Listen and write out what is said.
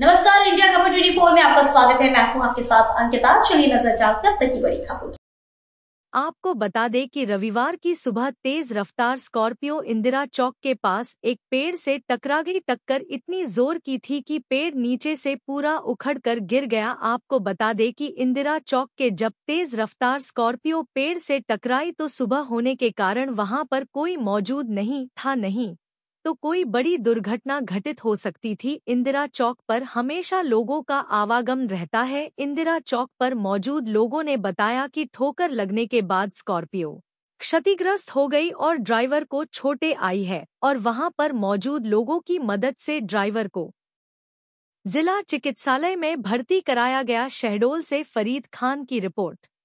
नमस्कार इंडिया खबर फोर में आपका स्वागत है मैं हूं आपके साथ अंकिता चलिए नजर डालकर तक की बड़ी खबर आपको बता दें कि रविवार की सुबह तेज रफ्तार स्कॉर्पियो इंदिरा चौक के पास एक पेड़ से टकरा गई टक्कर इतनी जोर की थी कि पेड़ नीचे से पूरा उखड़कर गिर गया आपको बता दें कि इंदिरा चौक के जब तेज रफ्तार स्कॉर्पियो पेड़ से टकराई तो सुबह होने के कारण वहां पर कोई मौजूद नहीं था नहीं तो कोई बड़ी दुर्घटना घटित हो सकती थी इंदिरा चौक पर हमेशा लोगों का आवागम रहता है इंदिरा चौक पर मौजूद लोगों ने बताया कि ठोकर लगने के बाद स्कॉर्पियो क्षतिग्रस्त हो गई और ड्राइवर को छोटे आई है और वहां पर मौजूद लोगों की मदद से ड्राइवर को जिला चिकित्सालय में भर्ती कराया गया शहडोल से फरीद खान की रिपोर्ट